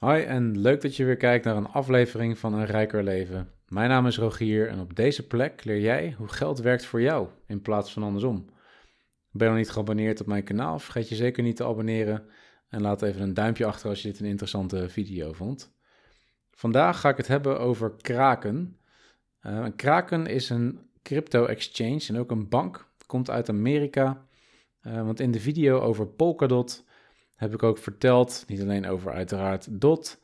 Hoi en leuk dat je weer kijkt naar een aflevering van Een Rijker Leven. Mijn naam is Rogier en op deze plek leer jij hoe geld werkt voor jou in plaats van andersom. Ben je nog niet geabonneerd op mijn kanaal? Vergeet je zeker niet te abonneren en laat even een duimpje achter als je dit een interessante video vond. Vandaag ga ik het hebben over Kraken. Eh, kraken is een crypto-exchange en ook een bank. Komt uit Amerika. Eh, want in de video over Polkadot heb ik ook verteld. Niet alleen over uiteraard DOT,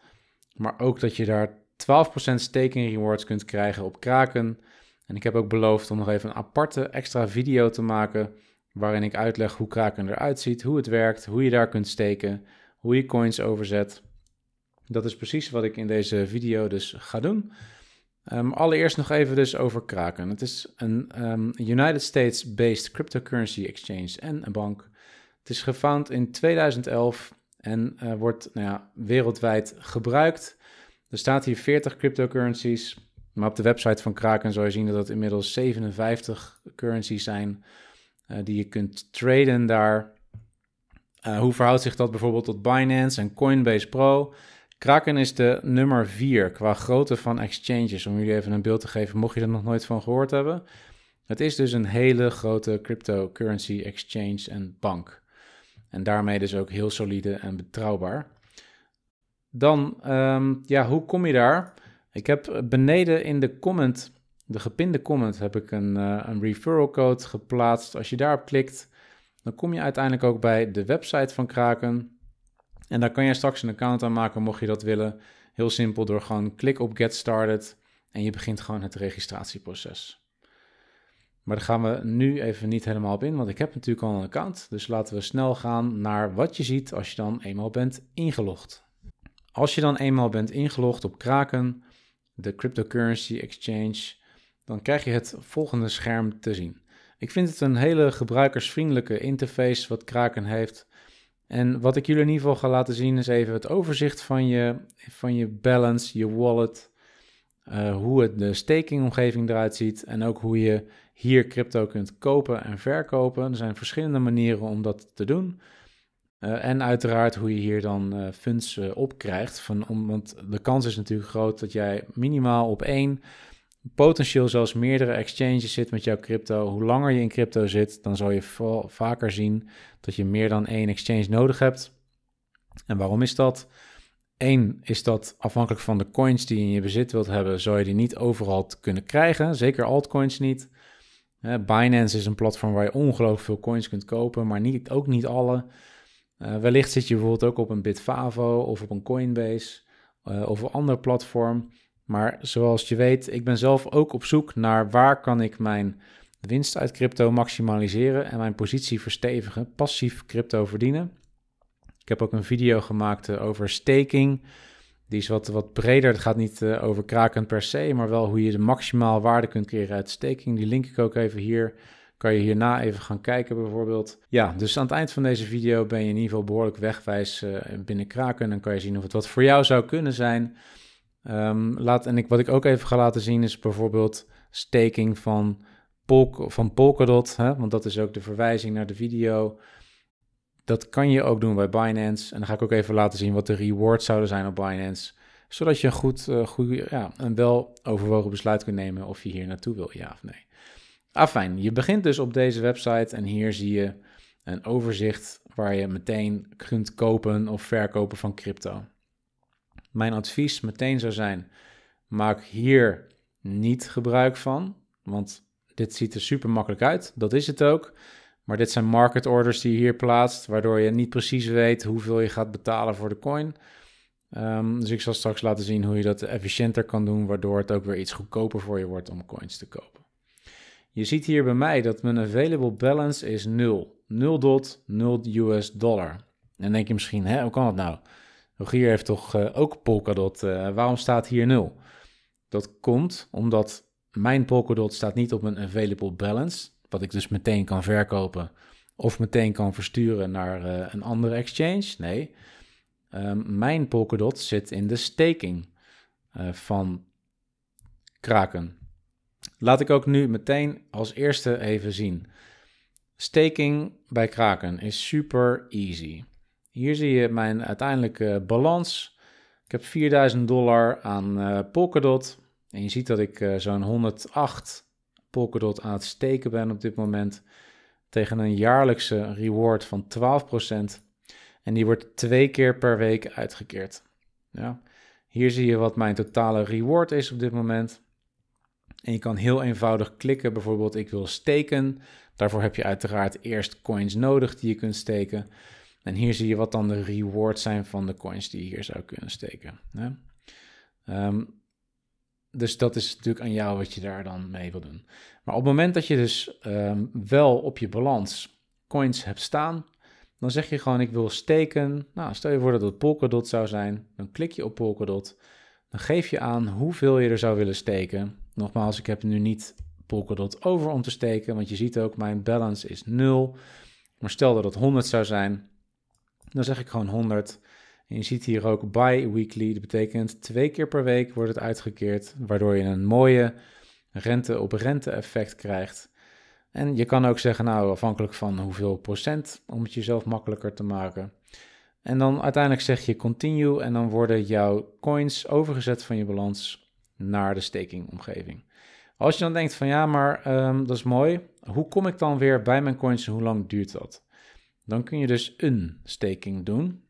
maar ook dat je daar 12% staking rewards kunt krijgen op Kraken. En ik heb ook beloofd om nog even een aparte extra video te maken waarin ik uitleg hoe Kraken eruit ziet, hoe het werkt, hoe je daar kunt steken, hoe je coins overzet. Dat is precies wat ik in deze video dus ga doen. Ehm, allereerst nog even dus over Kraken. Het is een ehm, United States-based cryptocurrency exchange en een bank het is gefound in 2011 en eh, wordt nou ja, wereldwijd gebruikt. Er staat hier 40 cryptocurrencies, maar op de website van Kraken zal je zien dat het inmiddels 57 currencies zijn eh, die je kunt traden daar. Eh, hoe verhoudt zich dat bijvoorbeeld tot Binance en Coinbase Pro? Kraken is de nummer 4 qua grootte van exchanges. Om jullie even een beeld te geven, mocht je er nog nooit van gehoord hebben. Het is dus een hele grote cryptocurrency exchange en bank. En daarmee dus ook heel solide en betrouwbaar. Dan, ehm, ja, hoe kom je daar? Ik heb beneden in de comment, de gepinde comment, heb ik een, eh, een referral code geplaatst. Als je daarop klikt, dan kom je uiteindelijk ook bij de website van Kraken. En daar kan je straks een account aanmaken, mocht je dat willen. Heel simpel door gewoon klik op Get Started en je begint gewoon het registratieproces. Maar daar gaan we nu even niet helemaal op in, want ik heb natuurlijk al een account. Dus laten we snel gaan naar wat je ziet als je dan eenmaal bent ingelogd. Als je dan eenmaal bent ingelogd op Kraken, de cryptocurrency exchange, dan krijg je het volgende scherm te zien. Ik vind het een hele gebruikersvriendelijke interface wat Kraken heeft. En wat ik jullie in ieder geval ga laten zien is even het overzicht van je, van je balance, je wallet, eh, hoe het de stakingomgeving eruit ziet en ook hoe je hier crypto kunt kopen en verkopen. Er zijn verschillende manieren om dat te doen. Eh, en uiteraard hoe je hier dan eh, funds opkrijgt. Van, om, want de kans is natuurlijk groot dat jij minimaal op één, potentieel zelfs meerdere exchanges zit met jouw crypto. Hoe langer je in crypto zit, dan zal je vaker zien dat je meer dan één exchange nodig hebt. En waarom is dat? Eén is dat afhankelijk van de coins die je in je bezit wilt hebben, zou je die niet overal kunnen krijgen. Zeker altcoins niet. Binance is een platform waar je ongelooflijk veel coins kunt kopen, maar niet, ook niet alle. Eh, wellicht zit je bijvoorbeeld ook op een Bitfavo of op een Coinbase eh, of een ander platform. Maar zoals je weet, ik ben zelf ook op zoek naar waar kan ik mijn winst uit crypto maximaliseren en mijn positie verstevigen, passief crypto verdienen. Ik heb ook een video gemaakt eh, over staking. Die is wat, wat breder. Het gaat niet eh, over kraken per se, maar wel hoe je de maximaal waarde kunt keren uit staking. Die link ik ook even hier. Kan je hierna even gaan kijken bijvoorbeeld. Ja, dus aan het eind van deze video ben je in ieder geval behoorlijk wegwijs eh, binnen kraken. En dan kan je zien of het wat voor jou zou kunnen zijn. Ehm, laat, en ik, wat ik ook even ga laten zien is bijvoorbeeld staking van, Polk, van Polkadot. Hè? Want dat is ook de verwijzing naar de video dat kan je ook doen bij Binance. En dan ga ik ook even laten zien wat de rewards zouden zijn op Binance. Zodat je een goed, uh, eh, goed ja, een wel overwogen besluit kunt nemen of je hier naartoe wil, ja of nee. Afijn, ah, je begint dus op deze website en hier zie je een overzicht waar je meteen kunt kopen of verkopen van crypto. Mijn advies meteen zou zijn: maak hier niet gebruik van, want dit ziet er super makkelijk uit. Dat is het ook. Maar dit zijn market orders die je hier plaatst, waardoor je niet precies weet hoeveel je gaat betalen voor de coin. Ehm, dus ik zal straks laten zien hoe je dat efficiënter kan doen, waardoor het ook weer iets goedkoper voor je wordt om coins te kopen. Je ziet hier bij mij dat mijn available balance is 0. 0 dot, US dollar. En dan denk je misschien, hè, hoe kan dat nou? Rogier heeft toch eh, ook Polkadot, eh, waarom staat hier 0? Dat komt omdat mijn Polkadot staat niet op mijn available balance, wat ik dus meteen kan verkopen of meteen kan versturen naar eh, een andere exchange. Nee, ehm, mijn Polkadot zit in de staking eh, van Kraken. Laat ik ook nu meteen als eerste even zien. Staking bij Kraken is super easy. Hier zie je mijn uiteindelijke balans. Ik heb 4000 dollar aan eh, Polkadot. En je ziet dat ik zo'n 108 Polkadot aan het steken ben op dit moment. Tegen een jaarlijkse reward van 12%. En die wordt twee keer per week uitgekeerd. Ja. Hier zie je wat mijn totale reward is op dit moment. En je kan heel eenvoudig klikken, bijvoorbeeld ik wil steken. Daarvoor heb je uiteraard eerst coins nodig die je kunt steken. En hier zie je wat dan de rewards zijn van de coins die je hier zou kunnen steken. Ehm, dus dat is natuurlijk aan jou wat je daar dan mee wil doen. Maar op het moment dat je dus ehm, wel op je balans coins hebt staan, dan zeg je gewoon ik wil steken. Nou, stel je voor dat het Polkadot zou zijn, dan klik je op Polkadot. Dan geef je aan hoeveel je er zou willen steken. Nogmaals, ik heb nu niet Polkadot over om te steken, want je ziet ook mijn balance is 0. Maar stel dat het 100 zou zijn, dan zeg ik gewoon 100. En je ziet hier ook bi-weekly, dat betekent twee keer per week wordt het uitgekeerd, waardoor je een mooie rente op rente effect krijgt. En je kan ook zeggen, nou afhankelijk van hoeveel procent, om het jezelf makkelijker te maken. En dan uiteindelijk zeg je continue en dan worden jouw coins overgezet van je balans naar de stakingomgeving. Als je dan denkt van ja, maar ehm, dat is mooi, hoe kom ik dan weer bij mijn coins en hoe lang duurt dat? Dan kun je dus een staking doen.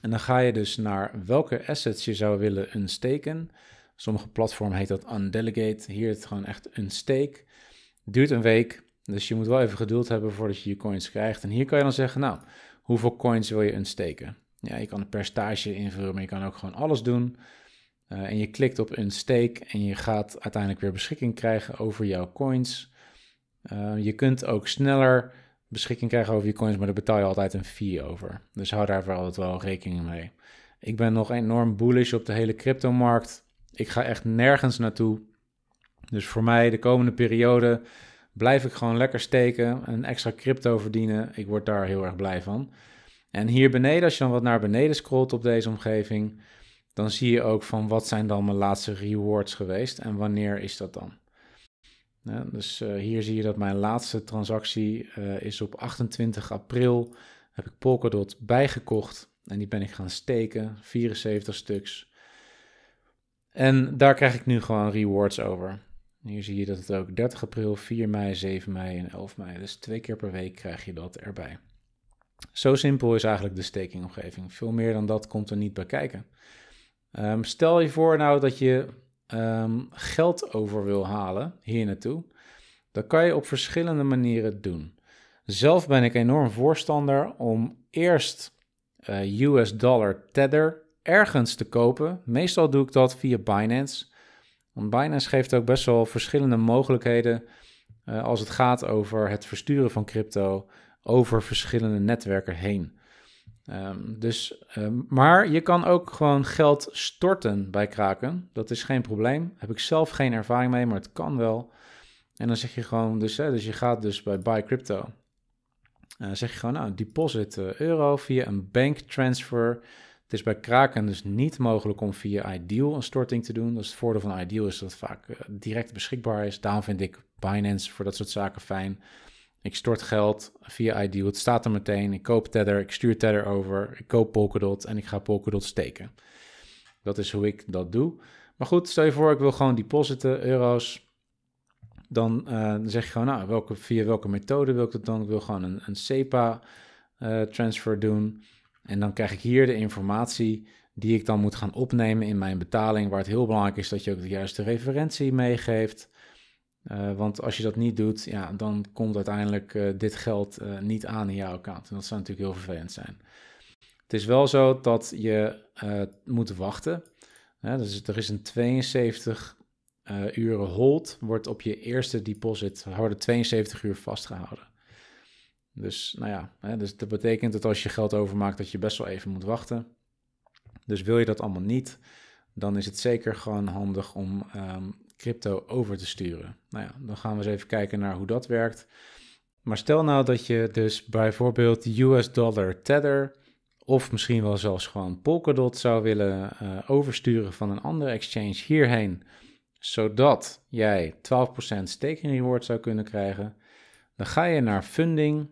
En dan ga je dus naar welke assets je zou willen unsteken. Sommige platformen heet dat undelegate. Hier is het gewoon echt een stake. Duurt een week, dus je moet wel even geduld hebben voordat je je coins krijgt. En hier kan je dan zeggen, nou, hoeveel coins wil je unsteken? Ja, je kan een percentage invullen, maar je kan ook gewoon alles doen. Eh, en je klikt op unstake en je gaat uiteindelijk weer beschikking krijgen over jouw coins. Eh, je kunt ook sneller beschikking krijgen over je coins, maar daar betaal je altijd een fee over. Dus hou daar altijd wel rekening mee. Ik ben nog enorm bullish op de hele cryptomarkt. Ik ga echt nergens naartoe. Dus voor mij de komende periode blijf ik gewoon lekker steken en extra crypto verdienen. Ik word daar heel erg blij van. En hier beneden, als je dan wat naar beneden scrolt op deze omgeving, dan zie je ook van wat zijn dan mijn laatste rewards geweest en wanneer is dat dan dus eh, hier zie je dat mijn laatste transactie eh, is op 28 april. Heb ik Polkadot bijgekocht en die ben ik gaan steken, 74 stuks. En daar krijg ik nu gewoon rewards over. Hier zie je dat het ook 30 april, 4 mei, 7 mei en 11 mei. Dus twee keer per week krijg je dat erbij. Zo simpel is eigenlijk de stakingomgeving. Veel meer dan dat komt er niet bij kijken. Ehm, stel je voor nou dat je Ehm, geld over wil halen hier naartoe, dan kan je op verschillende manieren doen. Zelf ben ik enorm voorstander om eerst eh, US dollar tether ergens te kopen. Meestal doe ik dat via Binance. Want Binance geeft ook best wel verschillende mogelijkheden eh, als het gaat over het versturen van crypto over verschillende netwerken heen. Ehm, dus, ehm, maar je kan ook gewoon geld storten bij Kraken. Dat is geen probleem. Heb ik zelf geen ervaring mee, maar het kan wel. En dan zeg je gewoon, dus, hè, dus je gaat dus bij Buy Crypto. zeg je gewoon, nou, deposit eh, euro via een bank transfer. Het is bij Kraken dus niet mogelijk om via Ideal een storting te doen. Dus het voordeel van Ideal is dat het vaak eh, direct beschikbaar is. Daarom vind ik Binance voor dat soort zaken fijn. Ik stort geld via Ideal. Het staat er meteen. Ik koop Tether. Ik stuur Tether over. Ik koop Polkadot en ik ga Polkadot steken. Dat is hoe ik dat doe. Maar goed, stel je voor, ik wil gewoon depositen, euro's. Dan, eh, zeg je gewoon, nou, welke, via welke methode wil ik dat dan? Ik wil gewoon een, een SEPA-transfer eh, doen. En dan krijg ik hier de informatie die ik dan moet gaan opnemen in mijn betaling. Waar het heel belangrijk is dat je ook de juiste referentie meegeeft. Eh, want als je dat niet doet, ja, dan komt uiteindelijk eh, dit geld eh, niet aan in jouw account. En dat zou natuurlijk heel vervelend zijn. Het is wel zo dat je moet wachten. dus er is een 72 uren hold, wordt op je eerste deposit, worden 72 uur vastgehouden. Dus nou ja, hè, dus dat betekent dat als je geld overmaakt, dat je best wel even moet wachten. Dus wil je dat allemaal niet, dan is het zeker gewoon handig om ehm, crypto over te sturen. Nou ja, dan gaan we eens even kijken naar hoe dat werkt. Maar stel nou dat je dus bijvoorbeeld US dollar Tether of misschien wel zelfs gewoon Polkadot zou willen eh, oversturen van een andere exchange hierheen, zodat jij 12% staking reward zou kunnen krijgen. Dan ga je naar funding.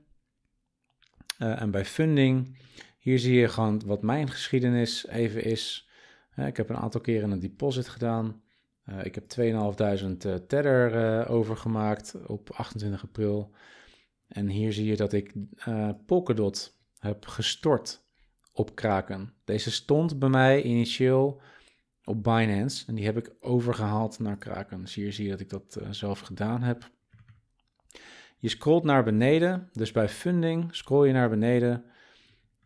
Eh, en bij funding, hier zie je gewoon wat mijn geschiedenis even is. Eh, ik heb een aantal keren een deposit gedaan. Eh, ik heb 2.500 eh, Tether eh, overgemaakt op 28 april. En hier zie je dat ik Polkadot heb gestort op Kraken. Deze stond bij mij initieel op Binance. En die heb ik overgehaald naar Kraken. Dus hier zie je dat ik dat zelf gedaan heb. Je scrolt naar beneden. Dus bij funding scroll je naar beneden.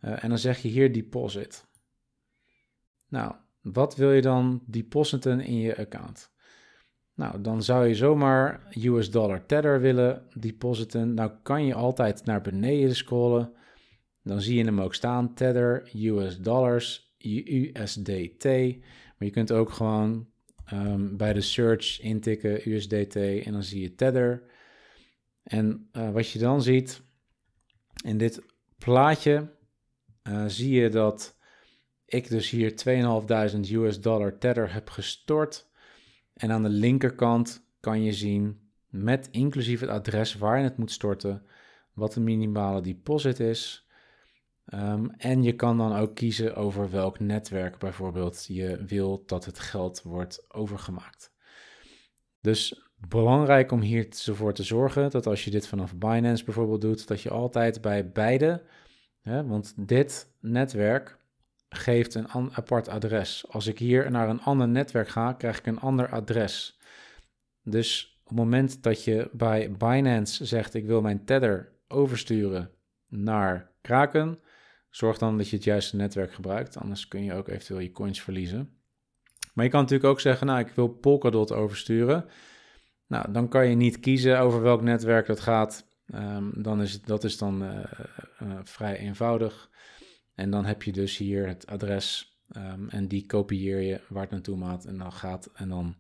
en dan zeg je hier deposit. Nou, wat wil je dan depositen in je account? Nou, dan zou je zomaar US dollar tether willen depositen. Nou kan je altijd naar beneden scrollen. Dan zie je hem ook staan, tether, US dollars, USDT. Maar je kunt ook gewoon ehm, bij de search intikken USDT en dan zie je tether. En eh, wat je dan ziet in dit plaatje, eh, zie je dat ik dus hier 2.500 US dollar tether heb gestort. En aan de linkerkant kan je zien, met inclusief het adres waar je het moet storten, wat de minimale deposit is. Ehm, en je kan dan ook kiezen over welk netwerk bijvoorbeeld je wil dat het geld wordt overgemaakt. Dus belangrijk om hiervoor te zorgen dat als je dit vanaf Binance bijvoorbeeld doet, dat je altijd bij beide, hè, want dit netwerk geeft een apart adres. Als ik hier naar een ander netwerk ga, krijg ik een ander adres. Dus op het moment dat je bij Binance zegt: Ik wil mijn Tether oversturen naar Kraken, zorg dan dat je het juiste netwerk gebruikt. Anders kun je ook eventueel je coins verliezen. Maar je kan natuurlijk ook zeggen: Nou, ik wil Polkadot oversturen. Nou, dan kan je niet kiezen over welk netwerk dat gaat. Ehm, dan is, dat is dan eh, eh, vrij eenvoudig. En dan heb je dus hier het adres ehm, en die kopieer je waar het naartoe maat en dan gaat en dan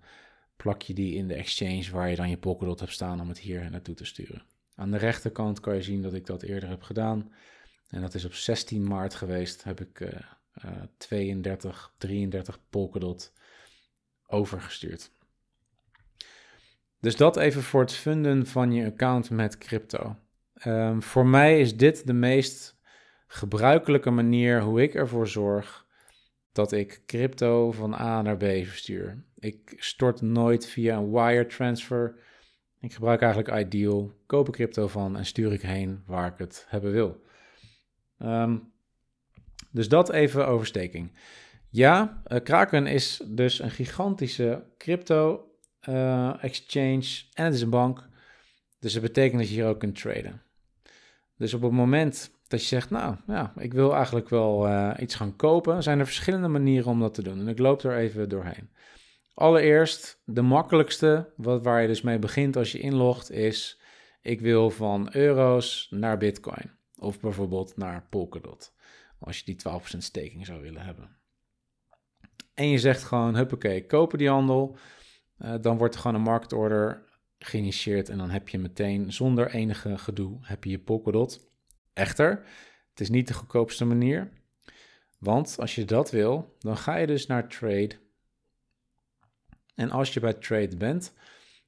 plak je die in de exchange waar je dan je Polkadot hebt staan om het hier naartoe te sturen. Aan de rechterkant kan je zien dat ik dat eerder heb gedaan. En dat is op 16 maart geweest, heb ik 32, eh, 33 eh, Polkadot overgestuurd. Dus dat even voor het funden van je account met crypto. Ehm, voor mij is dit de meest gebruikelijke manier hoe ik ervoor zorg dat ik crypto van A naar B verstuur. Ik stort nooit via een wire transfer. Ik gebruik eigenlijk Ideal, koop er crypto van en stuur ik heen waar ik het hebben wil. Ehm, dus dat even oversteking. Ja, eh, Kraken is dus een gigantische crypto eh, exchange en het is een bank. Dus dat betekent dat je hier ook kunt traden. Dus op het moment dat je zegt, nou ja, ik wil eigenlijk wel eh, iets gaan kopen. Zijn er verschillende manieren om dat te doen? En ik loop er even doorheen. Allereerst, de makkelijkste, wat, waar je dus mee begint als je inlogt, is: ik wil van euro's naar Bitcoin. Of bijvoorbeeld naar Polkadot. Als je die 12% steking zou willen hebben. En je zegt gewoon: huppakee, kopen die handel. Eh, dan wordt er gewoon een market order geïnitieerd. En dan heb je meteen zonder enige gedoe heb je, je Polkadot. Echter, het is niet de goedkoopste manier. Want als je dat wil, dan ga je dus naar trade. En als je bij trade bent,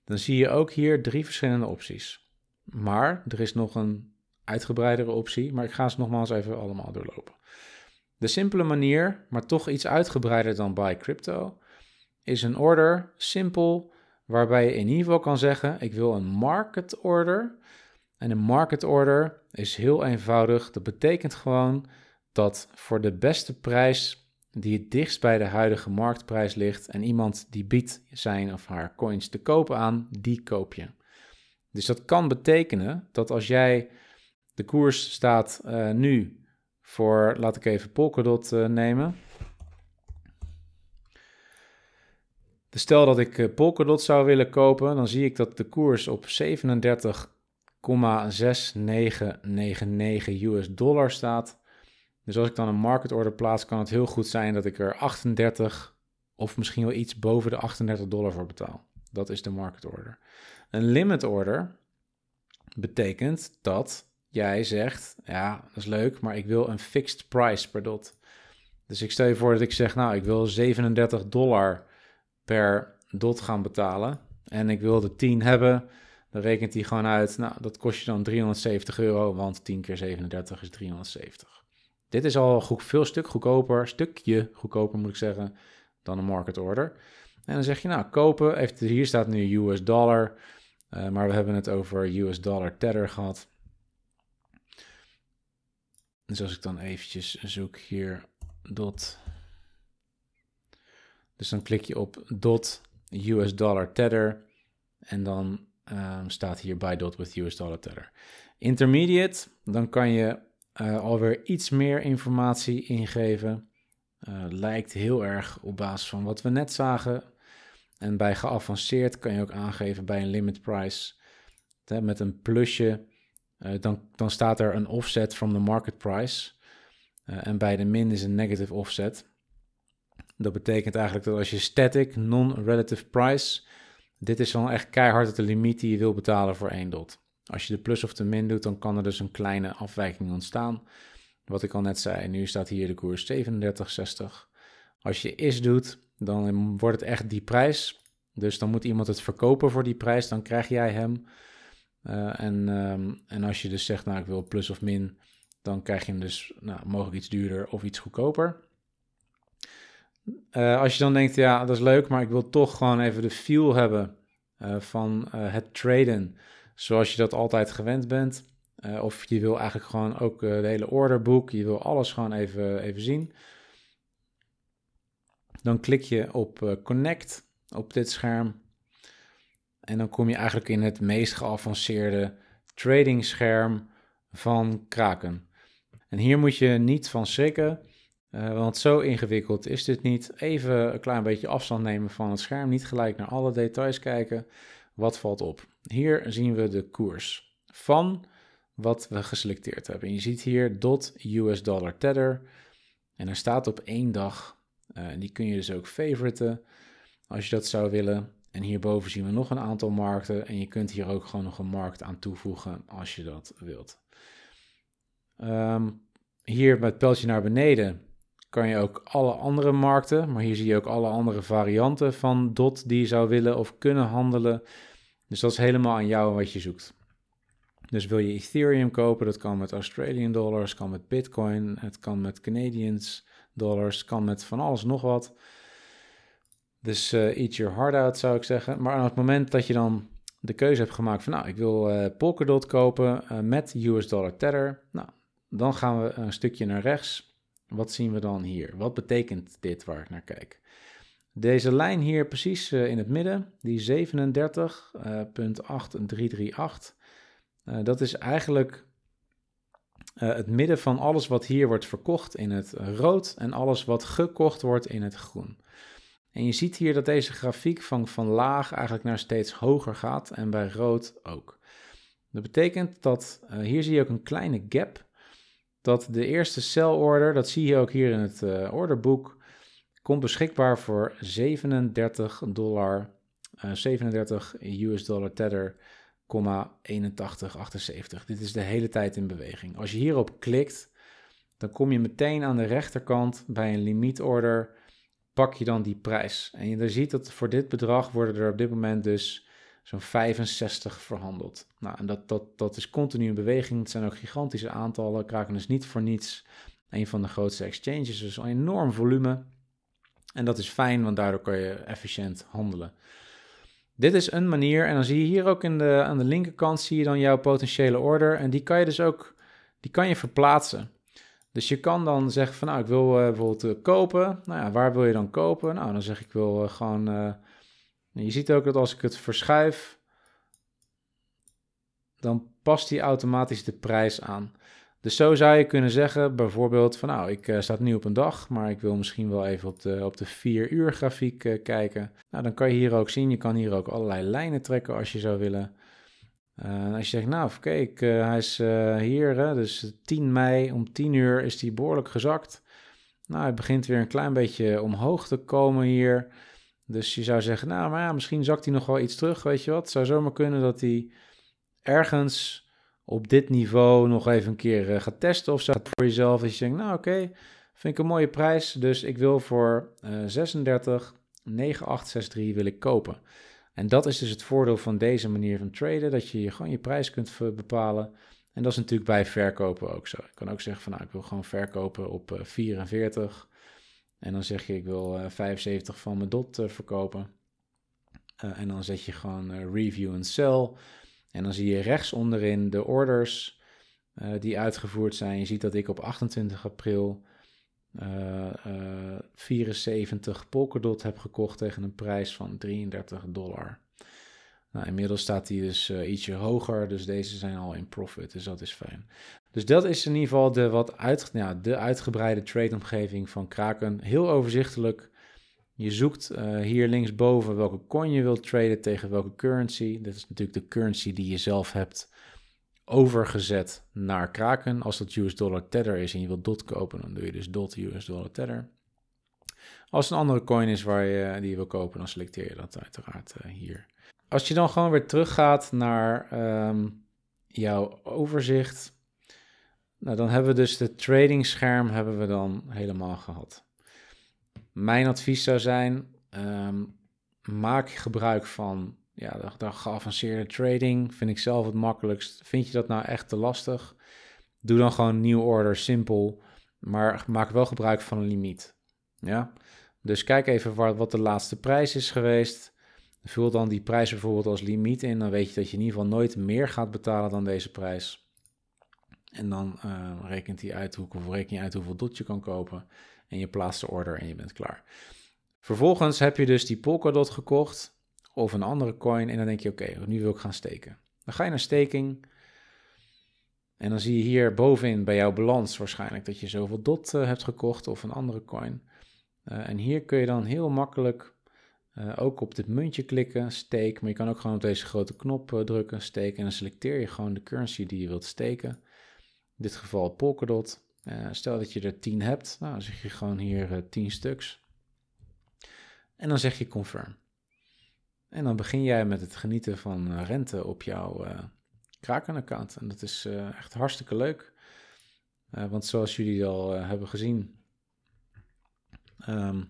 dan zie je ook hier drie verschillende opties. Maar er is nog een uitgebreidere optie, maar ik ga ze nogmaals even allemaal doorlopen. De simpele manier, maar toch iets uitgebreider dan Buy crypto, is een order simpel waarbij je in ieder geval kan zeggen: ik wil een market order en een market order is heel eenvoudig. Dat betekent gewoon dat voor de beste prijs die het dichtst bij de huidige marktprijs ligt en iemand die biedt zijn of haar coins te kopen aan, die koop je. Dus dat kan betekenen dat als jij de koers staat eh, nu voor, laat ik even Polkadot eh, nemen. Dus stel dat ik eh, Polkadot zou willen kopen, dan zie ik dat de koers op 37 0,6999 US dollar staat. Dus als ik dan een market order plaats, kan het heel goed zijn dat ik er 38 of misschien wel iets boven de 38 dollar voor betaal. Dat is de market order. Een limit order betekent dat jij zegt, ja, dat is leuk, maar ik wil een fixed price per dot. Dus ik stel je voor dat ik zeg, nou, ik wil 37 dollar per dot gaan betalen en ik wil de 10 hebben dan rekent hij gewoon uit, nou, dat kost je dan 370 euro, want 10 keer 37 is 370. Dit is al goed, veel stuk goedkoper, stukje goedkoper moet ik zeggen, dan een market order. En dan zeg je, nou, kopen, hier staat nu US dollar, eh, maar we hebben het over US dollar tether gehad. Dus als ik dan eventjes zoek hier dot. Dus dan klik je op dot US dollar tether en dan Ehm, staat hier buy dot with US dollar tether. Intermediate, dan kan je eh, alweer iets meer informatie ingeven. Eh, lijkt heel erg op basis van wat we net zagen. En bij geavanceerd kan je ook aangeven bij een limit price hè, met een plusje. Eh, dan, dan staat er een offset from the market price. en bij de min is een negative offset. Dat betekent eigenlijk dat als je static non-relative price dit is dan echt keihard de limiet die je wil betalen voor één dot. Als je de plus of de min doet, dan kan er dus een kleine afwijking ontstaan. Wat ik al net zei, nu staat hier de koers 37,60. Als je is doet, dan eh, wordt het echt die prijs. Dus dan moet iemand het verkopen voor die prijs, dan krijg jij hem. Eh, en, ehm, en als je dus zegt, nou ik wil plus of min, dan krijg je hem dus nou, mogelijk iets duurder of iets goedkoper. Eh, als je dan denkt, ja, dat is leuk, maar ik wil toch gewoon even de feel hebben eh, van eh, het traden zoals je dat altijd gewend bent. of je wil eigenlijk gewoon ook de hele orderboek, je wil alles gewoon even, even zien. Dan klik je op Connect op dit scherm. En dan kom je eigenlijk in het meest geavanceerde trading scherm van Kraken. En hier moet je niet van schrikken. Eh, want zo ingewikkeld is dit niet. Even een klein beetje afstand nemen van het scherm. Niet gelijk naar alle details kijken. Wat valt op? Hier zien we de koers van wat we geselecteerd hebben. En je ziet hier .US dollar tether. En er staat op één dag. Eh, en die kun je dus ook favoriten als je dat zou willen. En hierboven zien we nog een aantal markten. En je kunt hier ook gewoon nog een markt aan toevoegen als je dat wilt. Ehm, hier met het pijltje naar beneden kan je ook alle andere markten, maar hier zie je ook alle andere varianten van DOT die je zou willen of kunnen handelen. Dus dat is helemaal aan jou wat je zoekt. Dus wil je Ethereum kopen, dat kan met Australian dollars, kan met Bitcoin, het kan met Canadians dollars, kan met van alles nog wat. Dus uh, eat your heart out zou ik zeggen. Maar aan het moment dat je dan de keuze hebt gemaakt van nou, ik wil uh, Polkadot kopen eh, met US dollar tether. Nou, dan gaan we een stukje naar rechts. Wat zien we dan hier? Wat betekent dit waar ik naar kijk? Deze lijn hier precies eh, in het midden, die 37.8338, eh, eh, dat is eigenlijk het midden van alles wat hier wordt verkocht in het rood en alles wat gekocht wordt in het groen. En je ziet hier dat deze grafiek van, van laag eigenlijk naar steeds hoger gaat en bij rood ook. Dat betekent dat, hier zie je ook een kleine gap dat de eerste celorder, dat zie je ook hier in het eh, orderboek, komt beschikbaar voor 37 dollar, 37 eh, US dollar tether, 8178. Dit is de hele tijd in beweging. Als je hierop klikt, dan kom je meteen aan de rechterkant bij een limietorder, pak je dan die prijs. En je ziet dat voor dit bedrag worden er op dit moment dus zo'n 65 verhandeld. Nou, en dat, dat, dat is continu in beweging. Het zijn ook gigantische aantallen. Kraken is niet voor niets een van de grootste exchanges. Dus een enorm volume. En dat is fijn, want daardoor kan je efficiënt handelen. Dit is een manier. En dan zie je hier ook in de, aan de linkerkant zie je dan jouw potentiële order. En die kan je dus ook die kan je verplaatsen. Dus je kan dan zeggen van nou, ik wil eh, bijvoorbeeld eh, kopen. Nou ja, waar wil je dan kopen? Nou, dan zeg ik wil eh, gewoon nou, je ziet ook dat als ik het verschuif, dan past hij automatisch de prijs aan. Dus zo zou je kunnen zeggen, bijvoorbeeld van nou, ik eh, sta nu op een dag, maar ik wil misschien wel even op de, op de 4 uur grafiek eh, kijken. Nou, dan kan je hier ook zien, je kan hier ook allerlei lijnen trekken als je zou willen. Eh, als je zegt, nou kijk, hij is hier, hè, dus 10 mei om 10 uur is hij behoorlijk gezakt. Nou, hij begint weer een klein beetje omhoog te komen hier. Dus je zou zeggen, nou maar ja, misschien zakt hij nog wel iets terug, weet je wat. Het zou zomaar kunnen dat hij ergens op dit niveau nog even een keer eh, gaat testen. Of zou voor jezelf dat je denkt, nou oké, vind ik een mooie prijs. Dus ik wil voor uh, wil ik kopen. En dat is dus het voordeel van deze manier van traden, dat je gewoon je prijs kunt bepalen. En dat is natuurlijk bij verkopen ook zo. Ik kan ook zeggen van nou, ik wil gewoon verkopen op 44 eh, en dan zeg je, ik wil 75 eh, van mijn dot eh, verkopen. Eh, en dan zet je gewoon review en sell. En dan zie je rechts onderin de orders die uitgevoerd zijn. Je ziet dat ik op 28 april 74 Polkadot heb gekocht tegen een prijs van 33 dollar. Nou, inmiddels staat die dus ietsje hoger, dus deze zijn al in profit, dus dat is fijn. Dus dat is in ieder geval de, wat uit, ja, de uitgebreide trade-omgeving van Kraken. Heel overzichtelijk. Je zoekt uh, hier linksboven welke coin je wilt traden tegen welke currency. Dit is natuurlijk de currency die je zelf hebt overgezet naar Kraken. Als dat US dollar tether is en je wilt DOT kopen, dan doe je dus DOT US dollar tether. Als een andere coin is waar je, die wil kopen, dan selecteer je dat uiteraard eh, hier. Als je dan gewoon weer teruggaat naar ehm, jouw overzicht, nou, dan hebben we dus de trading scherm hebben we dan helemaal gehad. Mijn advies zou zijn, ehm, maak gebruik van ja, de, geavanceerde trading. Vind ik zelf het makkelijkst. Vind je dat nou echt te lastig? Doe dan gewoon nieuw order, simpel. Maar maak wel gebruik van een limiet. Ja? Dus kijk even wat de laatste prijs is geweest. Vul dan die prijs bijvoorbeeld als limiet in. Dan weet je dat je in ieder geval nooit meer gaat betalen dan deze prijs. En dan eh, rekent hij uit, hoe, reken je uit hoeveel dot je kan kopen. En je plaatst de order en je bent klaar. Vervolgens heb je dus die Polkadot gekocht of een andere coin. En dan denk je, oké, nu wil ik gaan steken. Dan ga je naar staking. En dan zie je hier bovenin bij jouw balans waarschijnlijk dat je zoveel dot eh, hebt gekocht of een andere coin. Eh, en hier kun je dan heel makkelijk ook op dit muntje klikken, stake. Maar je kan ook gewoon op deze grote knop drukken, steken En dan selecteer je gewoon de currency die je wilt steken. In dit geval Polkadot. Eh, stel dat je er 10 hebt, nou, dan zeg je gewoon hier uh, eh, 10 stuks. En dan zeg je confirm. En dan begin jij met het genieten van eh, rente op jouw uh, kraken En dat is echt hartstikke leuk. want zoals jullie al hebben gezien, ehm,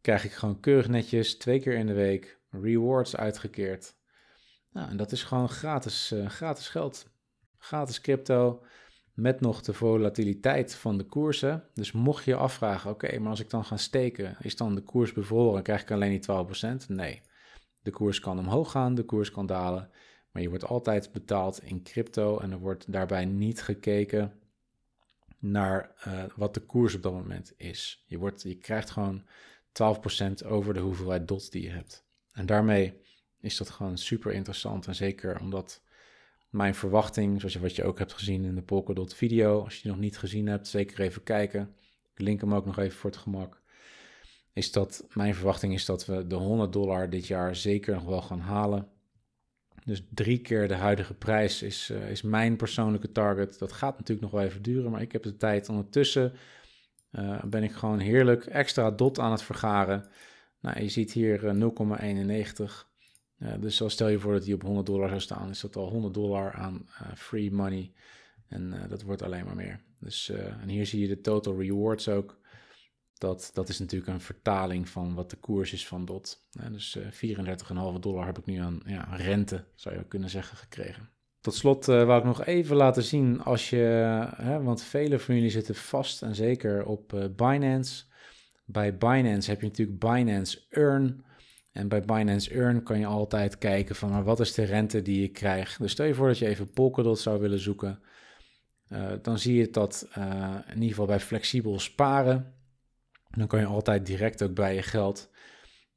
krijg ik gewoon keurig netjes twee keer in de week rewards uitgekeerd. Nou, en dat is gewoon gratis, gratis geld. Gratis crypto met nog de volatiliteit van de koersen. Dus mocht je je afvragen, oké, maar als ik dan ga steken, is dan de koers bevroren? Krijg ik alleen die 12%? Nee, de koers kan omhoog gaan, de koers kan dalen. Maar je wordt altijd betaald in crypto en er wordt daarbij niet gekeken naar eh, wat de koers op dat moment is. Je, wordt, je krijgt gewoon 12% over de hoeveelheid dots die je hebt. En daarmee is dat gewoon super interessant. En zeker omdat mijn verwachting, zoals je, wat je ook hebt gezien in de Polkadot video. Als je die nog niet gezien hebt, zeker even kijken. Ik link hem ook nog even voor het gemak. Is dat, mijn verwachting is dat we de 100 dollar dit jaar zeker nog wel gaan halen. Dus drie keer de huidige prijs is, eh, is mijn persoonlijke target. Dat gaat natuurlijk nog wel even duren, maar ik heb de tijd ondertussen. Eh, ben ik gewoon heerlijk extra dot aan het vergaren. Nou, je ziet hier 0,91. Eh, dus zo stel je voor dat die op 100 dollar zou staan, is dat al 100 dollar aan eh, free money. En eh, dat wordt alleen maar meer. Dus, eh, en hier zie je de total rewards ook. Dat, dat is natuurlijk een vertaling van wat de koers is van DOT. dus 34,5 dollar heb ik nu aan ja, rente, zou je kunnen zeggen, gekregen. Tot slot wou ik nog even laten zien als je, hè, want vele van jullie zitten vast en zeker op Binance. Bij Binance heb je natuurlijk Binance Earn. En bij Binance Earn kan je altijd kijken van nou, wat is de rente die je krijgt? Dus stel je voor dat je even Polkadot zou willen zoeken. Eh, dan zie je dat eh, in ieder geval bij flexibel sparen. Dan kan je altijd direct ook bij je geld.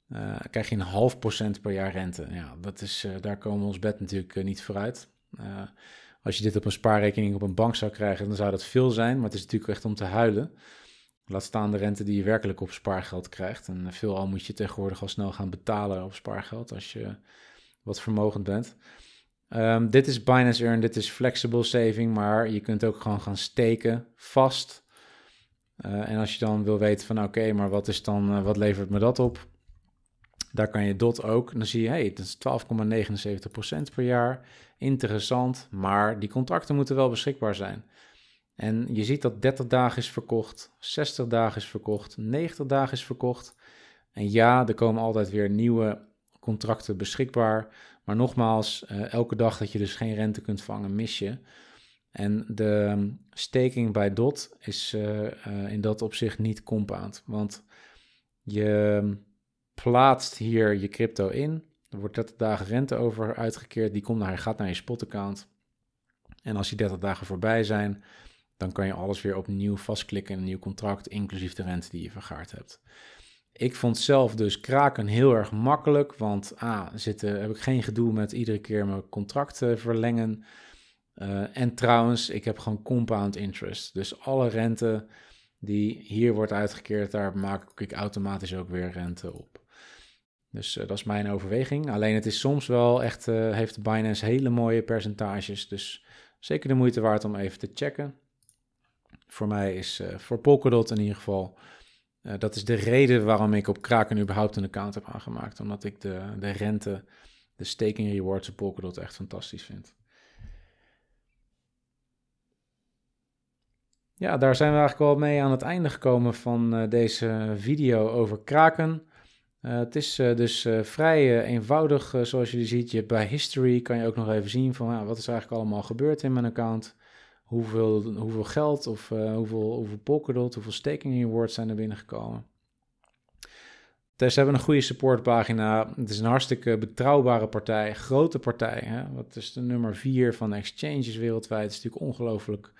Eh, krijg je een half procent per jaar rente. Ja, dat is, daar komen we ons bed natuurlijk niet vooruit. als je dit op een spaarrekening op een bank zou krijgen, dan zou dat veel zijn. Maar het is natuurlijk echt om te huilen. Laat staan de rente die je werkelijk op spaargeld krijgt. En veelal moet je tegenwoordig al snel gaan betalen op spaargeld als je wat vermogend bent. Ehm, dit is Binance Earn, dit is flexible saving, maar je kunt ook gewoon gaan steken vast. Eh, en als je dan wil weten van oké, maar wat is dan, eh, wat levert me dat op? Daar kan je DOT ook. dan zie je, hé, hey, dat is 12,79% per jaar. Interessant, maar die contracten moeten wel beschikbaar zijn. En je ziet dat 30 dagen is verkocht, 60 dagen is verkocht, 90 dagen is verkocht. En ja, er komen altijd weer nieuwe contracten beschikbaar. Maar nogmaals, eh, elke dag dat je dus geen rente kunt vangen, mis je. En de ehm, staking bij DOT is eh, eh, in dat opzicht niet compound. Want je ehm, plaatst hier je crypto in. Er wordt 30 dagen rente over uitgekeerd. Die komt naar, gaat naar je spot account. En als die 30 dagen voorbij zijn, dan kan je alles weer opnieuw vastklikken een nieuw contract, inclusief de rente die je vergaard hebt. Ik vond zelf dus kraken heel erg makkelijk, want A, zitten, heb ik geen gedoe met iedere keer mijn contract eh, verlengen. Eh, en trouwens, ik heb gewoon compound interest. Dus alle rente die hier wordt uitgekeerd, daar maak ik automatisch ook weer rente op. Dus eh, dat is mijn overweging. Alleen het is soms wel echt, heeft Binance hele mooie percentages. Dus zeker de moeite waard om even te checken voor mij is, eh, voor Polkadot in ieder geval, eh, dat is de reden waarom ik op Kraken überhaupt een account heb aangemaakt. Omdat ik de, de rente, de staking rewards op Polkadot echt fantastisch vind. Ja, daar zijn we eigenlijk wel mee aan het einde gekomen van eh, deze video over Kraken. het is dus vrij eenvoudig, zoals jullie ziet. Je, bij History kan je ook nog even zien van wat is eigenlijk allemaal gebeurd in mijn account hoeveel, hoeveel geld of uh, hoeveel, hoeveel polkadot, hoeveel staking rewards zijn er binnengekomen. Dus ze hebben een goede supportpagina. Het is een hartstikke betrouwbare partij, grote partij. Hè? Wat is de nummer vier van exchanges wereldwijd? is natuurlijk ongelooflijk.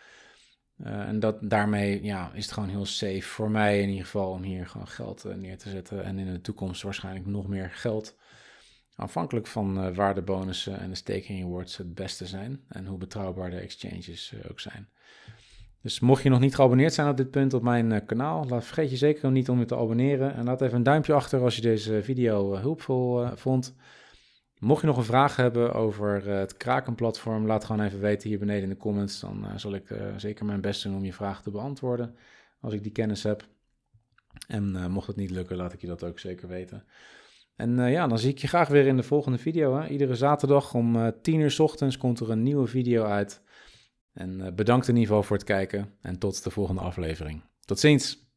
Eh, en dat, daarmee ja, is het gewoon heel safe voor mij in ieder geval om hier gewoon geld eh, neer te zetten. En in de toekomst waarschijnlijk nog meer geld afhankelijk van eh, waar de bonussen en de staking rewards het beste zijn en hoe betrouwbaar de exchanges eh, ook zijn. Dus mocht je nog niet geabonneerd zijn op dit punt op mijn eh, kanaal, laat, vergeet je zeker niet om je te abonneren. En laat even een duimpje achter als je deze video hulpvol vond. Mocht je nog een vraag hebben over het Kraken-platform, laat gewoon even weten hier beneden in de comments. Dan zal ik zeker mijn best doen om je vraag te beantwoorden als ik die kennis heb. En mocht het niet lukken, laat ik je dat ook zeker weten. En eh, ja, dan zie ik je graag weer in de volgende video. Hè. Iedere zaterdag om uh, eh, 10 uur ochtends komt er een nieuwe video uit. En eh, bedankt in ieder geval voor het kijken en tot de volgende aflevering. Tot ziens!